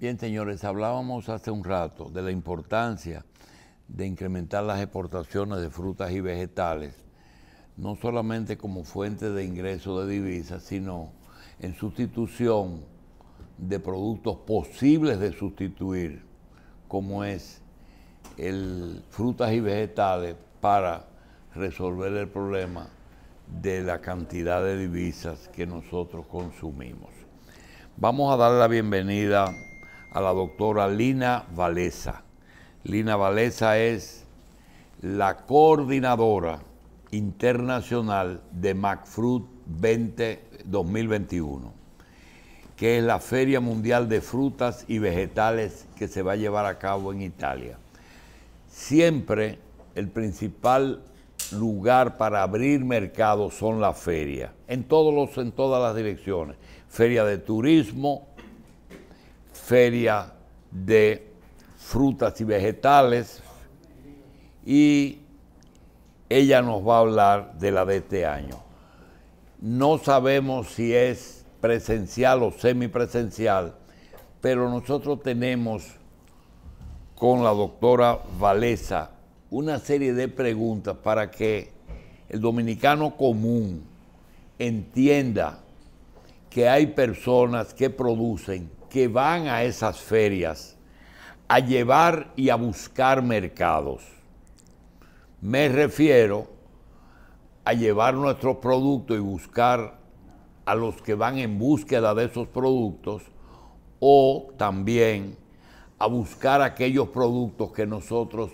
Bien, señores, hablábamos hace un rato de la importancia de incrementar las exportaciones de frutas y vegetales, no solamente como fuente de ingreso de divisas, sino en sustitución de productos posibles de sustituir, como es el frutas y vegetales para resolver el problema de la cantidad de divisas que nosotros consumimos. Vamos a dar la bienvenida a la doctora Lina Valesa. Lina Valesa es la coordinadora internacional de MacFruit 2021, que es la Feria Mundial de Frutas y Vegetales que se va a llevar a cabo en Italia. Siempre el principal lugar para abrir mercados son las ferias, en, todos en todas las direcciones. Feria de turismo, feria de frutas y vegetales y ella nos va a hablar de la de este año. No sabemos si es presencial o semipresencial, pero nosotros tenemos con la doctora Valesa una serie de preguntas para que el dominicano común entienda que hay personas que producen que van a esas ferias a llevar y a buscar mercados. Me refiero a llevar nuestros productos y buscar a los que van en búsqueda de esos productos o también a buscar aquellos productos que nosotros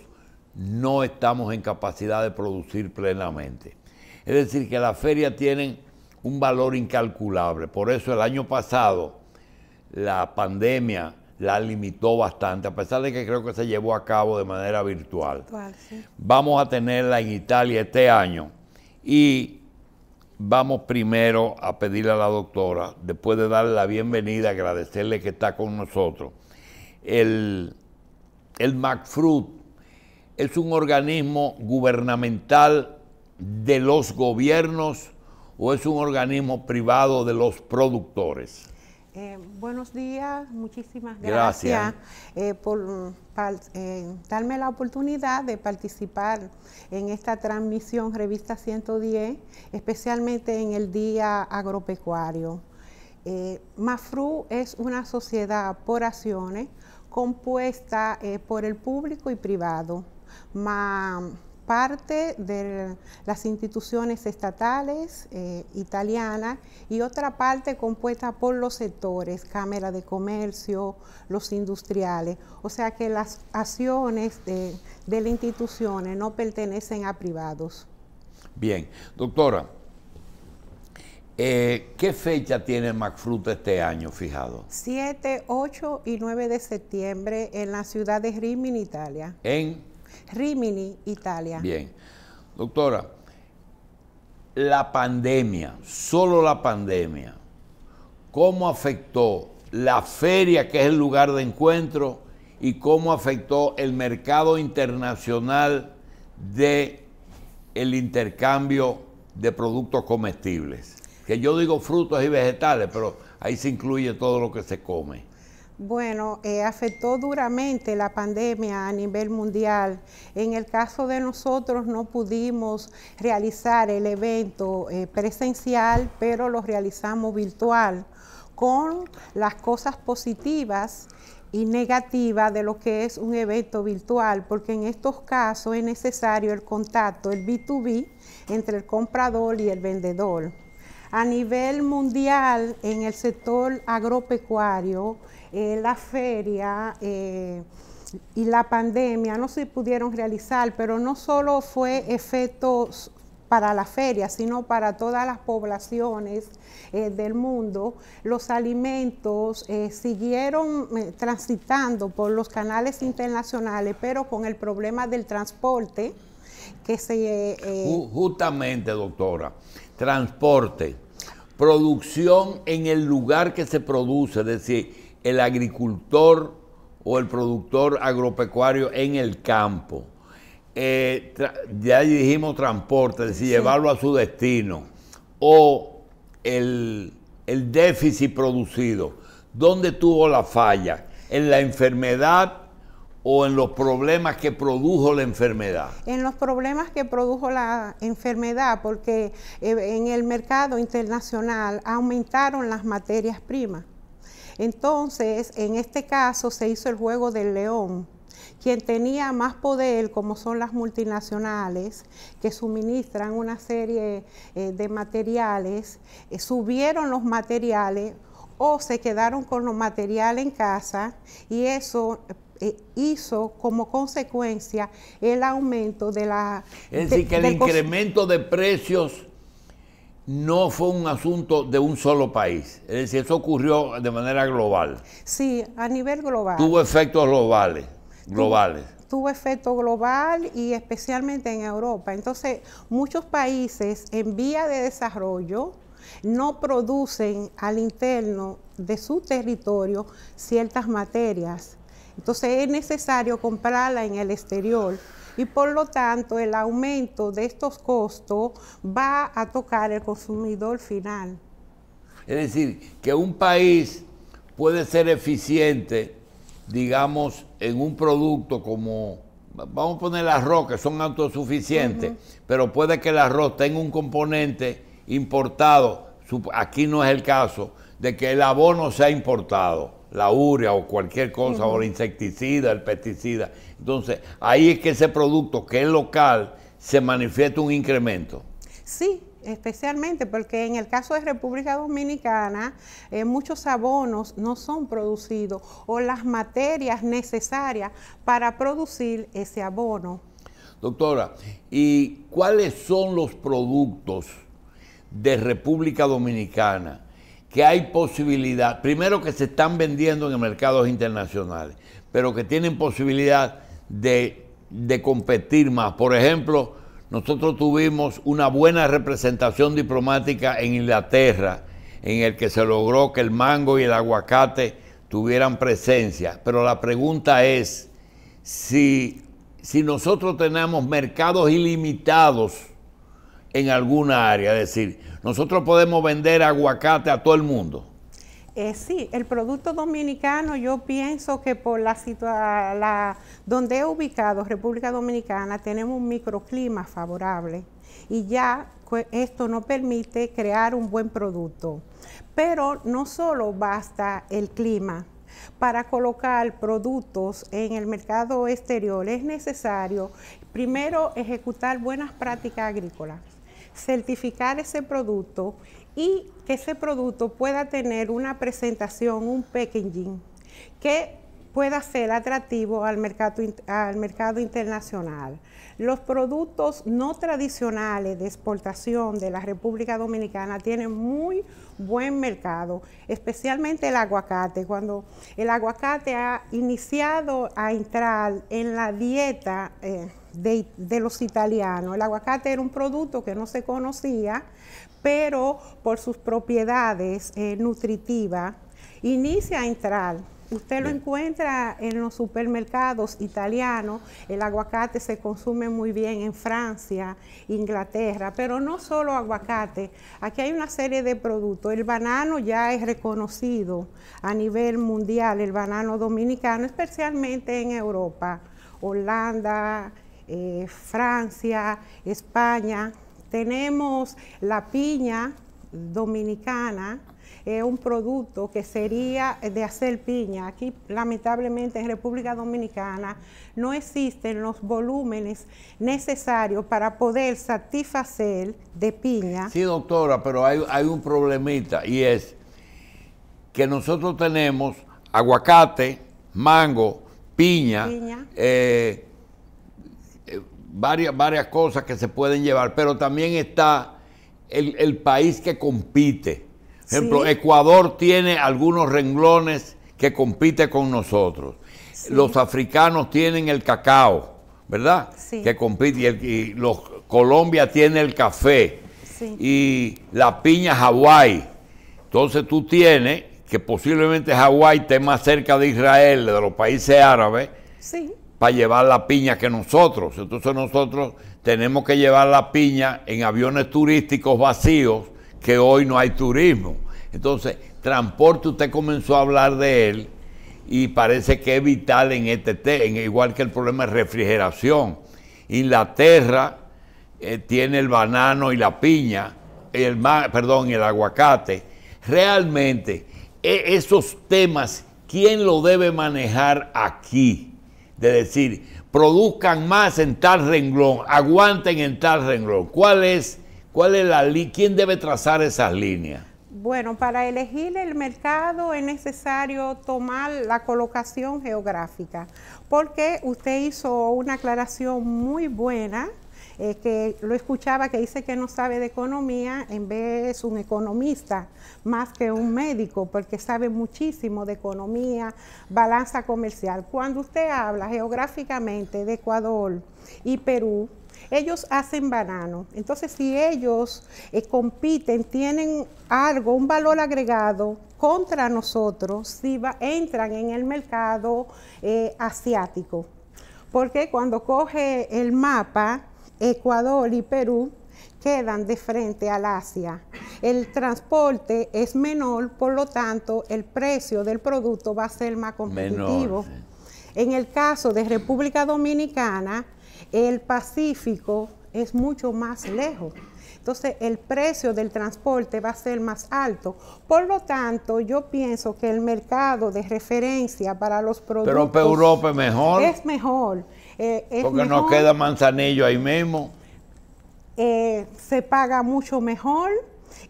no estamos en capacidad de producir plenamente. Es decir, que las ferias tienen un valor incalculable. Por eso el año pasado la pandemia la limitó bastante, a pesar de que creo que se llevó a cabo de manera virtual. Vamos a tenerla en Italia este año y vamos primero a pedirle a la doctora, después de darle la bienvenida, agradecerle que está con nosotros. El, McFruit es un organismo gubernamental de los gobiernos o es un organismo privado de los productores. Eh, buenos días, muchísimas gracias, eh, por darme la oportunidad de participar en esta transmisión Revista 110, especialmente en el Día Agropecuario. Eh, MAFRU es una sociedad por acciones compuesta por el público y privado parte de las instituciones estatales eh, italianas y otra parte compuesta por los sectores, Cámara de Comercio, los industriales. O sea que las acciones de, las instituciones no pertenecen a privados. Bien, doctora, eh, ¿Qué fecha tiene Macfruta este año fijado? 7, 8 y 9 de septiembre en la ciudad de Rimini, Italia. ¿En? Rimini, Italia. Bien. Doctora, la pandemia, solo la pandemia, ¿cómo afectó la feria, que es el lugar de encuentro, y cómo afectó el mercado internacional de el intercambio de productos comestibles? Que yo digo frutos y vegetales, pero ahí se incluye todo lo que se come. Bueno, eh, afectó duramente la pandemia a nivel mundial. En el caso de nosotros no pudimos realizar el evento eh, presencial, pero lo realizamos virtual con las cosas positivas y negativas de lo que es un evento virtual, porque en estos casos es necesario el contacto, el B2B, entre el comprador y el vendedor. A nivel mundial, en el sector agropecuario, eh, la feria eh, y la pandemia no se pudieron realizar, pero no solo fue efecto para la feria, sino para todas las poblaciones eh, del mundo, los alimentos siguieron transitando por los canales internacionales, pero con el problema del transporte que se... Justamente, doctora, transporte, producción en el lugar que se produce, es decir, el agricultor o el productor agropecuario en el campo. Eh, ya dijimos transporte, es decir, llevarlo a su destino. O el, el déficit producido. ¿Dónde tuvo la falla? ¿En la enfermedad o en los problemas que produjo la enfermedad? En los problemas que produjo la enfermedad, porque eh, en el mercado internacional aumentaron las materias primas. Entonces, en este caso se hizo el juego del león quien tenía más poder, como son las multinacionales, que suministran una serie eh, de materiales, eh, subieron los materiales o se quedaron con los materiales en casa y eso eh, hizo como consecuencia el aumento de la... Es decir, que el incremento de precios no fue un asunto de un solo país. Es decir, eso ocurrió de manera global. Sí, a nivel global. Tuvo efectos globales. globales. Tuvo, tuvo efecto global y especialmente en Europa. Entonces, muchos países en vía de desarrollo no producen al interno de su territorio ciertas materias. Entonces, es necesario comprarla en el exterior y por lo tanto el aumento de estos costos va a tocar el consumidor final. Es decir, que un país puede ser eficiente, digamos, en un producto como, vamos a poner el arroz, que son autosuficientes, pero puede que el arroz tenga un componente importado, aquí no es el caso, de que el abono sea importado la urea o cualquier cosa, o el insecticida, el pesticida. Entonces, ahí es que ese producto que es local se manifiesta un incremento. Sí, especialmente porque en el caso de República Dominicana eh, muchos abonos no son producidos o las materias necesarias para producir ese abono. Doctora, ¿y cuáles son los productos de República Dominicana que hay posibilidad, primero que se están vendiendo en mercados internacionales, pero que tienen posibilidad de, competir más. Por ejemplo, nosotros tuvimos una buena representación diplomática en Inglaterra, en el que se logró que el mango y el aguacate tuvieran presencia. Pero la pregunta es, si, si nosotros tenemos mercados ilimitados, en alguna área. Es decir, nosotros podemos vender aguacate a todo el mundo. Eh, sí, el producto dominicano yo pienso que por la situación, donde he ubicado República Dominicana tenemos un microclima favorable y ya pues, esto nos permite crear un buen producto. Pero no solo basta el clima, para colocar productos en el mercado exterior es necesario primero ejecutar buenas prácticas agrícolas certificar ese producto y que ese producto pueda tener una presentación, un packaging que pueda ser atractivo al mercado, al mercado internacional. Los productos no tradicionales de exportación de la República Dominicana tienen muy buen mercado, especialmente el aguacate. Cuando el aguacate ha iniciado a entrar en la dieta eh, de, los italianos, el aguacate era un producto que no se conocía, pero por sus propiedades eh, nutritivas, inicia a entrar Usted lo encuentra en los supermercados italianos, el aguacate se consume muy bien en Francia, Inglaterra, pero no solo aguacate, aquí hay una serie de productos. El banano ya es reconocido a nivel mundial, el banano dominicano, especialmente en Europa, Holanda, eh, Francia, España. Tenemos la piña dominicana, es eh, un producto que sería de hacer piña. Aquí, lamentablemente, en República Dominicana no existen los volúmenes necesarios para poder satisfacer de piña. Sí, doctora, pero hay, un problemita y es que nosotros tenemos aguacate, mango, piña, eh, eh, varias, varias cosas que se pueden llevar, pero también está el país que compite. Ejemplo, Ecuador tiene algunos renglones que compite con nosotros. Los africanos tienen el cacao, ¿verdad? Que compite. Y, los, Colombia tiene el café. Y la piña Hawái. Entonces tú tienes que posiblemente Hawái esté más cerca de Israel, de los países árabes, para llevar la piña que nosotros. Entonces nosotros tenemos que llevar la piña en aviones turísticos vacíos que hoy no hay turismo. Entonces, transporte, usted comenzó a hablar de él y parece que es vital en este tema, igual que el problema de refrigeración. y Inglaterra eh, tiene el banano y la piña, el perdón, el aguacate. Realmente, e, esos temas, ¿quién lo debe manejar aquí? De decir, produzcan más en tal renglón, aguanten en tal renglón. ¿Cuál es ¿Cuál es la ¿Quién debe trazar esas líneas? Bueno, para elegir el mercado es necesario tomar la colocación geográfica, porque usted hizo una aclaración muy buena eh, que lo escuchaba que dice que no sabe de economía, en vez un economista más que un médico, porque sabe muchísimo de economía, balanza comercial. Cuando usted habla geográficamente de Ecuador y Perú, ellos hacen banano. Entonces, si ellos eh, compiten, tienen algo, un valor agregado contra nosotros, si entran en el mercado eh, asiático. Porque cuando coge el mapa, Ecuador y Perú quedan de frente al Asia. El transporte es menor, por lo tanto, el precio del producto va a ser más competitivo. En el caso de República Dominicana, el Pacífico es mucho más lejos. Entonces el precio del transporte va a ser más alto. Por lo tanto, yo pienso que el mercado de referencia para los productos... Pero Europa es mejor. Es mejor. Eh, Porque no nos queda manzanillo ahí mismo. Eh, se paga mucho mejor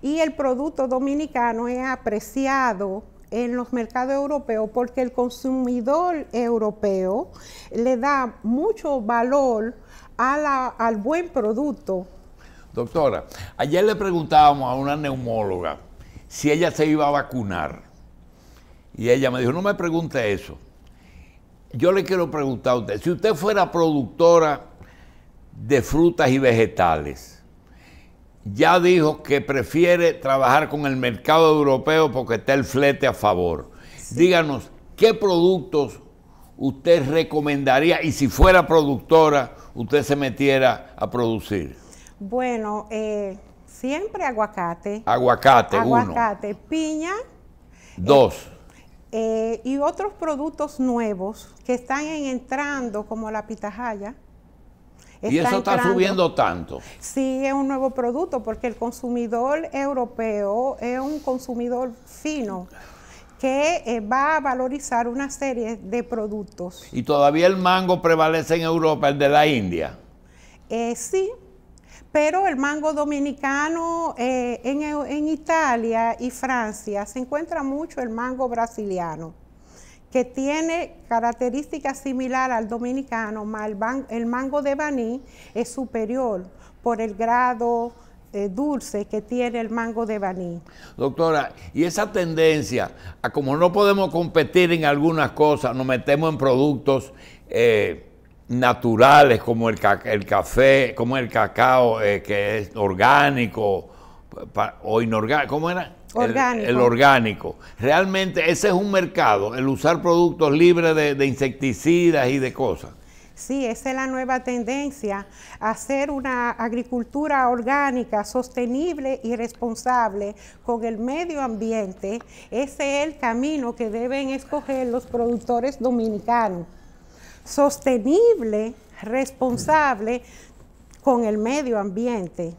y el producto dominicano es apreciado en los mercados europeos porque el consumidor europeo le da mucho valor al buen producto. Doctora, ayer le preguntábamos a una neumóloga si ella se iba a vacunar. Y ella me dijo, no me pregunte eso. Yo le quiero preguntar a usted, si usted fuera productora de frutas y vegetales, ya dijo que prefiere trabajar con el mercado europeo porque está el flete a favor. Díganos, ¿qué productos usted recomendaría y si fuera productora, usted se metiera a producir? Bueno, eh, siempre aguacate. Aguacate, Aguacate, piña. Dos. Eh, eh, y otros productos nuevos que están entrando, como la pitahaya y eso está subiendo tanto. Sí, es un nuevo producto porque el consumidor europeo es un consumidor fino que eh, va a valorizar una serie de productos. ¿Y todavía el mango prevalece en Europa, el de la India? Eh, sí, pero el mango dominicano eh, en Italia y Francia se encuentra mucho el mango brasiliano que tiene características similares al dominicano, más el, mango de Baní es superior por el grado eh, dulce que tiene el mango de Baní. Doctora, y esa tendencia a como no podemos competir en algunas cosas, nos metemos en productos eh, naturales como el, café, como el cacao eh, que es orgánico o inorgánico, ¿cómo era? El, orgánico. Realmente ese es un mercado, el usar productos libres de insecticidas y de cosas. Sí, esa es la nueva tendencia, hacer una agricultura orgánica, sostenible y responsable con el medio ambiente. Ese es el camino que deben escoger los productores dominicanos. Sostenible, responsable con el medio ambiente.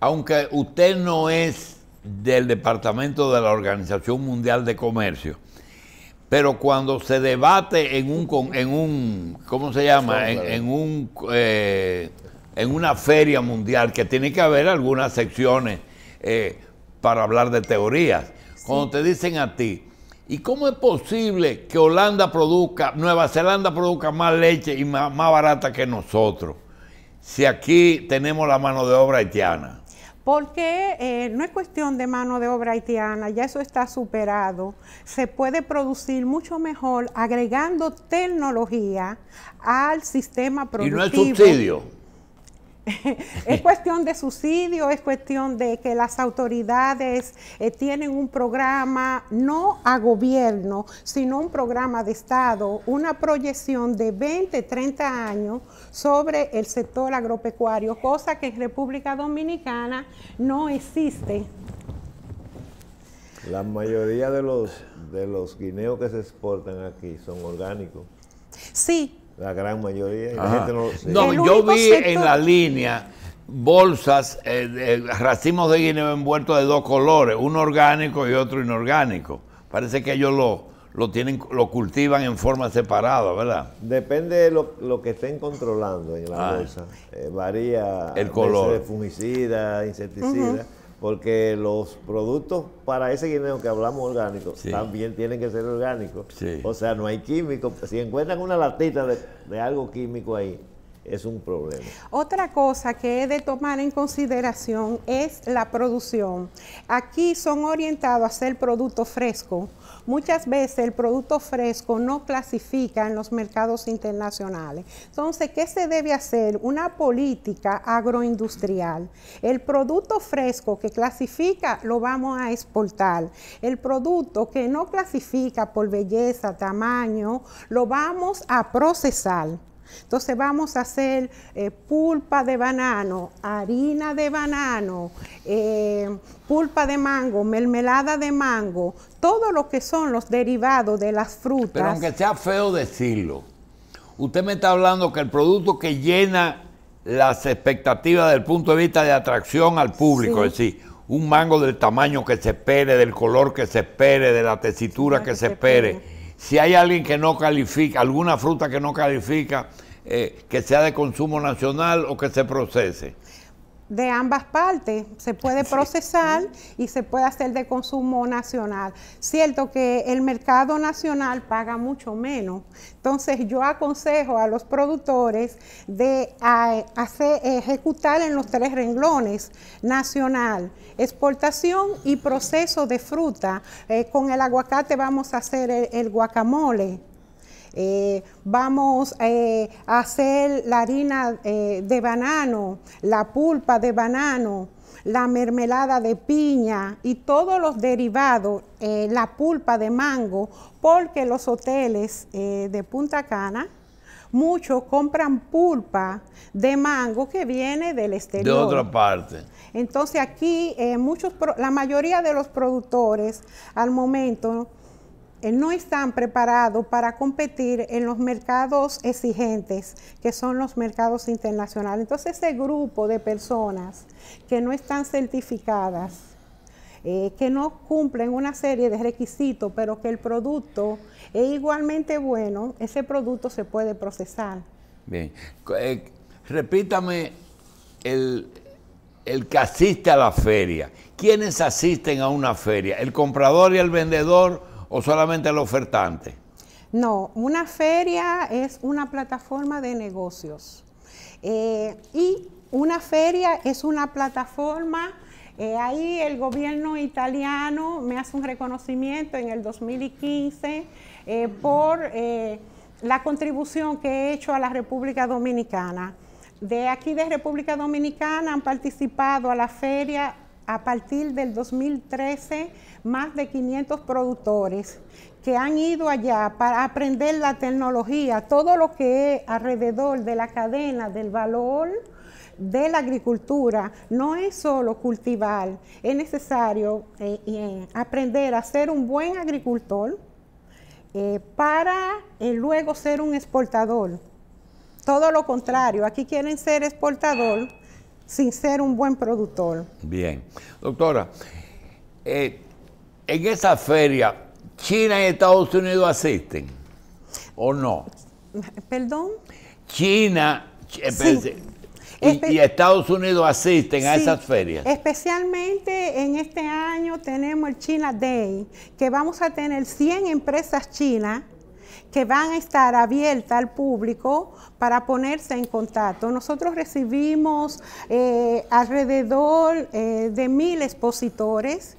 Aunque usted no es del Departamento de la Organización Mundial de Comercio. Pero cuando se debate en un, en un ¿cómo se llama? En, un, eh, en una feria mundial, que tiene que haber algunas secciones eh, para hablar de teorías. Cuando te dicen a ti, ¿y cómo es posible que Holanda produzca, Nueva Zelanda produzca más leche y más barata que nosotros? Si aquí tenemos la mano de obra haitiana porque eh, no es cuestión de mano de obra haitiana, ya eso está superado. Se puede producir mucho mejor agregando tecnología al sistema productivo. Y no subsidio. es cuestión de subsidio, es cuestión de que las autoridades eh, tienen un programa, no a gobierno, sino un programa de Estado, una proyección de 20, 30 años sobre el sector agropecuario, cosa que en República Dominicana no existe. La mayoría de los, de los guineos que se exportan aquí son orgánicos. Sí, la gran mayoría. no, yo vi en la línea bolsas, eh, racimos de guineo envueltos de dos colores, uno orgánico y otro inorgánico. Parece que ellos lo, lo, tienen, lo cultivan en forma separada, ¿verdad? Depende de lo, que estén controlando en la ah. bolsa. Eh, varía el color. de fungicida, insecticida porque los productos para ese guineo que hablamos orgánico también tienen que ser orgánicos. O sea, no hay químicos. Si encuentran una latita de algo químico ahí, es un problema. Otra cosa que he de tomar en consideración es la producción. Aquí son orientados a hacer producto fresco. Muchas veces el producto fresco no clasifica en los mercados internacionales. Entonces, ¿qué se debe hacer? Una política agroindustrial. El producto fresco que clasifica lo vamos a exportar. El producto que no clasifica por belleza, tamaño, lo vamos a procesar entonces vamos a hacer eh, pulpa de banano, harina de banano, eh, pulpa de mango, mermelada de mango, todo lo que son los derivados de las frutas. Pero aunque sea feo decirlo, usted me está hablando que el producto que llena las expectativas del punto de vista de atracción al público, es decir, un mango del tamaño que se espere, del color que se espere, de la tesitura que, se, espere si hay alguien que no califica, alguna fruta que no califica, eh, que sea de consumo nacional o que se procese de ambas partes. Se puede procesar y se puede hacer de consumo nacional. Cierto que el mercado nacional paga mucho menos. Entonces yo aconsejo a los productores de hacer, ejecutar en los tres renglones, nacional, exportación y proceso de fruta. Eh, con el aguacate vamos a hacer el guacamole. Eh, vamos eh, a hacer la harina eh, de banano, la pulpa de banano, la mermelada de piña y todos los derivados, la pulpa de mango, porque los hoteles de Punta Cana muchos compran pulpa de mango que viene del exterior. De otra parte. Entonces aquí muchos, la mayoría de los productores al momento eh, no están preparados para competir en los mercados exigentes, que son los mercados internacionales. Entonces, ese grupo de personas que no están certificadas, eh, que no cumplen una serie de requisitos, pero que el producto es igualmente bueno, ese producto se puede procesar. Bien, eh, repítame el, el que asiste a la feria. ¿Quiénes asisten a una feria? ¿El comprador y el vendedor? o solamente el ofertante? No, una feria es una plataforma de negocios. Eh, y una feria es una plataforma eh, ahí el gobierno italiano me hace un reconocimiento en el 2015 eh, por la contribución que he hecho a la República Dominicana. De aquí de República Dominicana han participado a la feria a partir del 2013 más de 500 productores que han ido allá para aprender la tecnología, todo lo que es alrededor de la cadena del valor de la agricultura no es solo cultivar, es necesario eh, eh, aprender a ser un buen agricultor eh, para luego ser un exportador. Todo lo contrario, aquí quieren ser exportador sin ser un buen productor. Bien. Doctora, eh, en esa feria, ¿China y Estados Unidos asisten o no? ¿Perdón? China eh, pues, y, Estados Unidos asisten a esas ferias. Especialmente en este año tenemos el China Day, que vamos a tener 100 empresas chinas que van a estar abiertas al público para ponerse en contacto. Nosotros recibimos eh, alrededor eh, de mil expositores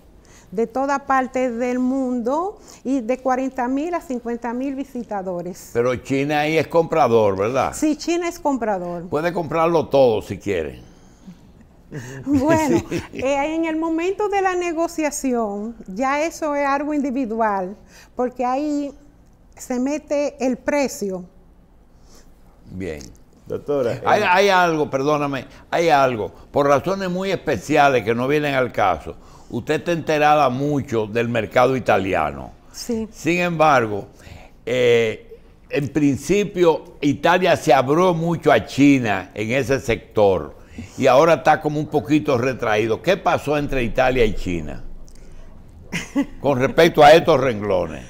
de toda parte del mundo y de 40 mil a 50 mil visitadores. Pero China ahí es comprador, ¿verdad? Sí, China es comprador. Puede comprarlo todo si quiere. Bueno, eh, en el momento de la negociación, ya eso es algo individual, porque ahí se mete el precio. Bien. Doctora. Eh, hay, algo, perdóname, hay algo, por razones muy especiales que no vienen al caso. Usted está enterada mucho del mercado italiano. Sí. Sin embargo, eh, en principio Italia se abrió mucho a China en ese sector y ahora está como un poquito retraído. ¿Qué pasó entre Italia y China con respecto a estos renglones?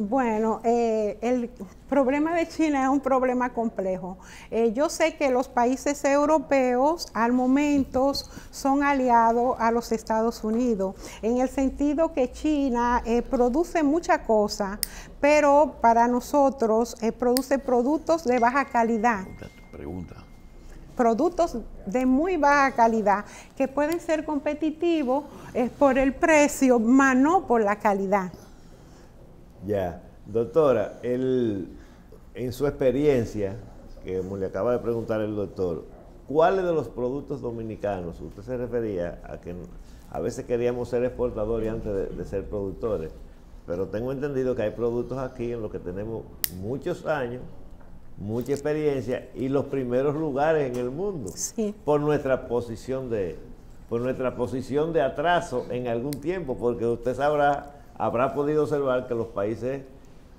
Bueno, eh, el problema de China es un problema complejo. Eh, yo sé que los países europeos al momento son aliados a los Estados Unidos, en el sentido que China eh, produce mucha cosa, pero para nosotros produce productos de baja calidad. Pregunta productos de muy baja calidad que pueden ser competitivos por el precio, más no por la calidad. Ya, doctora, en su experiencia, que le acaba de preguntar el doctor, ¿cuáles de los productos dominicanos, usted se refería a que a veces queríamos ser exportadores antes de, ser productores, pero tengo entendido que hay productos aquí en los que tenemos muchos años, mucha experiencia y los primeros lugares en el mundo por nuestra posición de por nuestra posición de atraso en algún tiempo, porque usted sabrá habrá podido observar que los países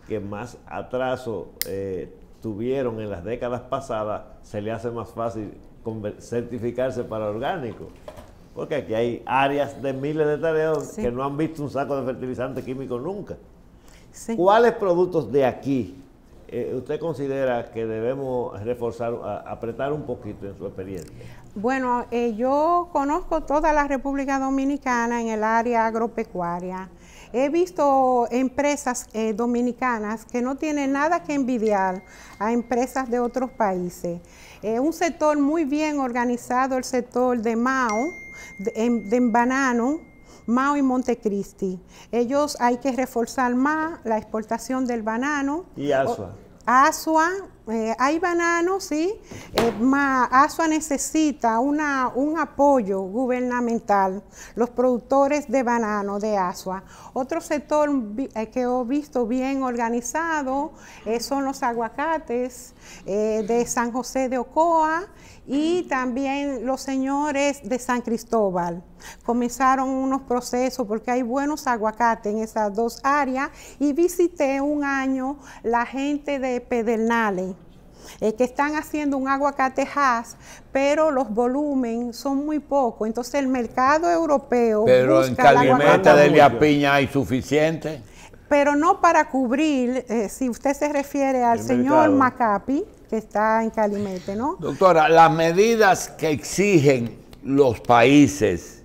que más atraso eh, tuvieron en las décadas pasadas, se le hace más fácil certificarse para orgánico. Porque aquí hay áreas de miles de tareas que no han visto un saco de fertilizante químico nunca. ¿Cuáles productos de aquí eh, usted considera que debemos reforzar, apretar un poquito en su experiencia? Bueno, eh, yo conozco toda la República Dominicana en el área agropecuaria. He visto empresas eh, dominicanas que no tienen nada que envidiar a empresas de otros países. Eh, un sector muy bien organizado, el sector de Mao, de, Banano, Mao y Montecristi. Ellos hay que reforzar más la exportación del banano. Y Asua. Asua eh, hay bananos, sí. Eh, ASUA necesita un apoyo gubernamental, los productores de banano de ASUA. Otro sector eh, que he visto bien organizado son los aguacates de San José de Ocoa y también los señores de San Cristóbal. Comenzaron unos procesos porque hay buenos aguacates en esas dos áreas y visité un año la gente de Pedernales eh, que están haciendo un aguacatejas, pero los volúmenes son muy pocos. Entonces el mercado europeo. Pero en Calimeta de la Piña hay suficiente. Pero no para cubrir, eh, si usted se refiere al señor Macapi, que está en Calimete, ¿no? Doctora, las medidas que exigen los países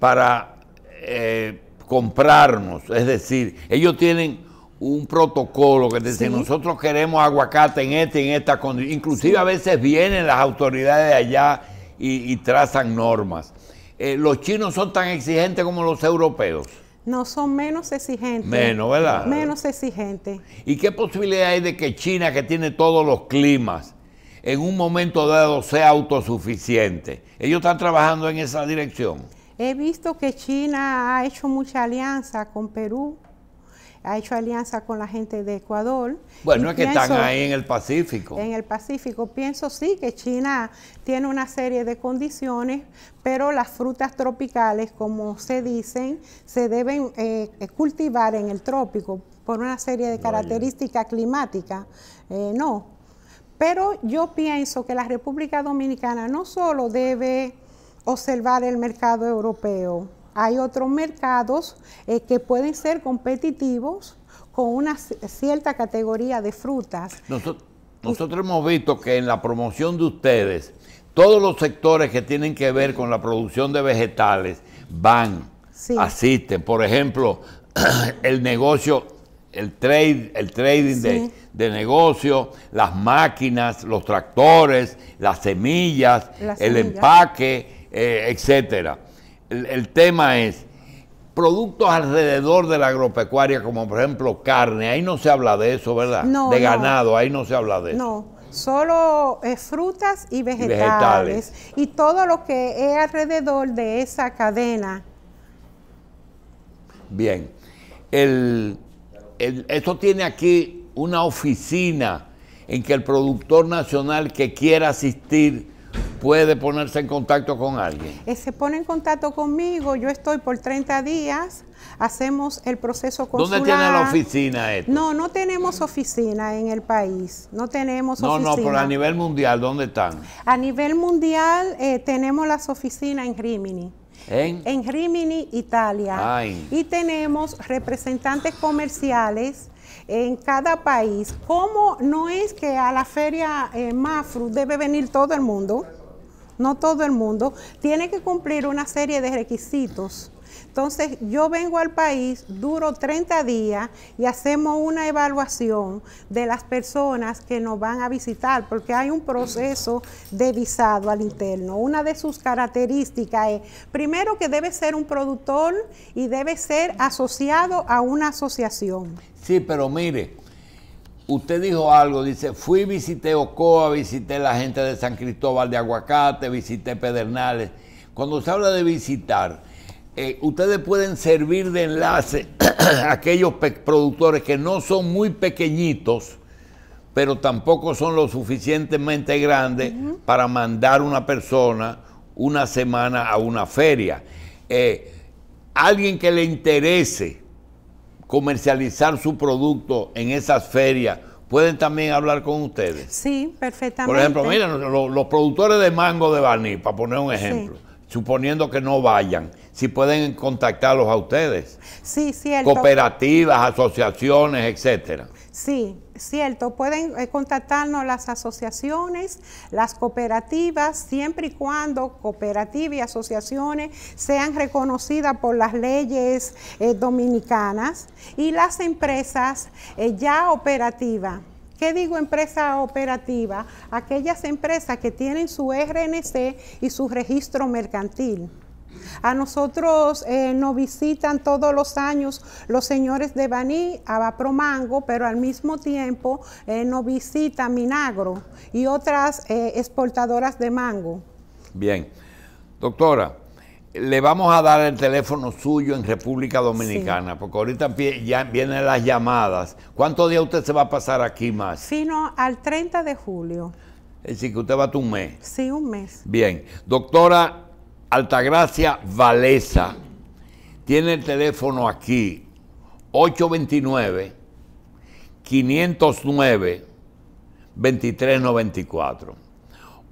para eh, comprarnos, es decir, ellos tienen un protocolo que dice nosotros queremos aguacate en este, en esta condición. Inclusive a veces vienen las autoridades de allá y, trazan normas. Eh, ¿Los chinos son tan exigentes como los europeos? No, son menos exigentes. Menos, ¿verdad? Menos exigentes. ¿Y qué posibilidad hay de que China, que tiene todos los climas, en un momento dado sea autosuficiente? ¿Ellos están trabajando en esa dirección? He visto que China ha hecho mucha alianza con Perú, ha hecho alianza con la gente de Ecuador. Bueno, es que están ahí en el Pacífico. En el Pacífico. Pienso sí que China tiene una serie de condiciones, pero las frutas tropicales, como se dicen, se deben eh, cultivar en el trópico por una serie de características climáticas. Eh, no. Pero yo pienso que la República Dominicana no solo debe observar el mercado europeo, hay otros mercados eh, que pueden ser competitivos con una cierta categoría de frutas. Nosotros, hemos visto que en la promoción de ustedes, todos los sectores que tienen que ver con la producción de vegetales van, asisten. Por ejemplo, el negocio, el trade, el trading de, negocio, las máquinas, los tractores, las semillas, el empaque, eh, etcétera el, tema es productos alrededor de la agropecuaria, como por ejemplo carne, ahí no se habla de eso, ¿verdad? No, de ganado, ahí no se habla de eso. No, solo eh, frutas y vegetales, vegetales, y todo lo que es alrededor de esa cadena. Bien, el, esto tiene aquí una oficina en que el productor nacional que quiera asistir puede ponerse en contacto con alguien? Eh, se pone en contacto conmigo, yo estoy por 30 días, hacemos el proceso consular. ¿Dónde tiene la oficina esto? No, no tenemos oficina en el país, no tenemos no, oficina. No, no, pero a nivel mundial, ¿dónde están? A nivel mundial eh, tenemos las oficinas en Rimini. ¿En? en Rimini, Italia. Y tenemos representantes comerciales en cada país. ¿Cómo no es que a la feria eh, Mafru debe venir todo el mundo? no todo el mundo, tiene que cumplir una serie de requisitos. Entonces, yo vengo al país, duro 30 días y hacemos una evaluación de las personas que nos van a visitar, porque hay un proceso de visado al interno. Una de sus características es, primero, que debe ser un productor y debe ser asociado a una asociación. Sí, pero mire, usted dijo algo, dice, fui, visité Ocoa, visité la gente de San Cristóbal de Aguacate, visité Pedernales. Cuando se habla de visitar, eh, ustedes pueden servir de enlace a aquellos productores que no son muy pequeñitos, pero tampoco son lo suficientemente grandes para mandar una persona una semana a una feria. Eh, alguien que le interese comercializar su producto en esas ferias, pueden también hablar con ustedes. Sí, perfectamente. Por ejemplo, miren, los, productores de mango de Baní, para poner un ejemplo. suponiendo que no vayan, si pueden contactarlos a ustedes. Sí, cierto. Cooperativas, asociaciones, etcétera. Sí, Cierto, pueden eh, contactarnos las asociaciones, las cooperativas, siempre y cuando cooperativas y asociaciones sean reconocidas por las leyes eh, dominicanas y las empresas eh, ya operativas. ¿Qué digo empresa operativa? Aquellas empresas que tienen su RNC y su registro mercantil. A nosotros eh, nos visitan todos los años los señores de Baní, Abapromango, pero al mismo tiempo eh, nos visita Minagro y otras eh, exportadoras de mango. Bien. Doctora, le vamos a dar el teléfono suyo en República Dominicana, porque ahorita ya vienen las llamadas. ¿Cuántos días usted se va a pasar aquí más? Sino al 30 de julio. Es decir, que usted va a un mes. Sí, un mes. Bien. Doctora Altagracia Valesa tiene el teléfono aquí, 829-509-2394.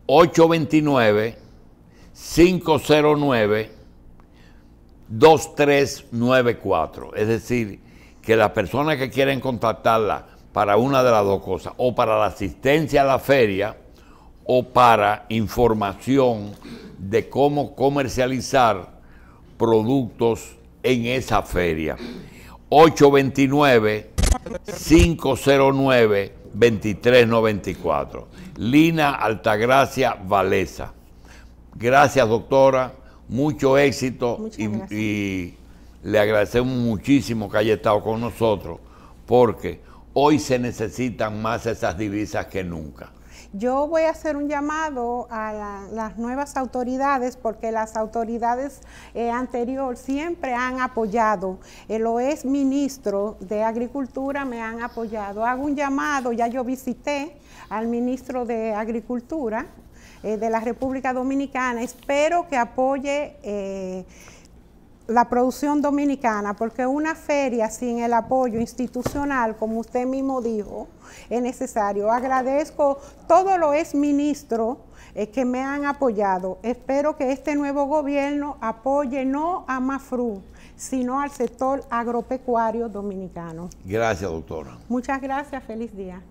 829-509-2394. Es decir, que las personas que quieren contactarla para una de las dos cosas, o para la asistencia a la feria, o para información de cómo comercializar productos en esa feria. 829-509-2394. Lina Altagracia Valesa. Gracias, doctora. Mucho éxito y, le agradecemos muchísimo que haya estado con nosotros porque hoy se necesitan más esas divisas que nunca. Yo voy a hacer un llamado a las nuevas autoridades porque las autoridades eh, anteriores siempre han apoyado. El eh, ex ministro de Agricultura me han apoyado. Hago un llamado, ya yo visité al ministro de Agricultura eh, de la República Dominicana. Espero que apoye. Eh, la producción dominicana, porque una feria sin el apoyo institucional, como usted mismo dijo, es necesario. Agradezco todos los exministros eh, que me han apoyado. Espero que este nuevo gobierno apoye no a Mafru, sino al sector agropecuario dominicano. Gracias, doctora. Muchas gracias, feliz día.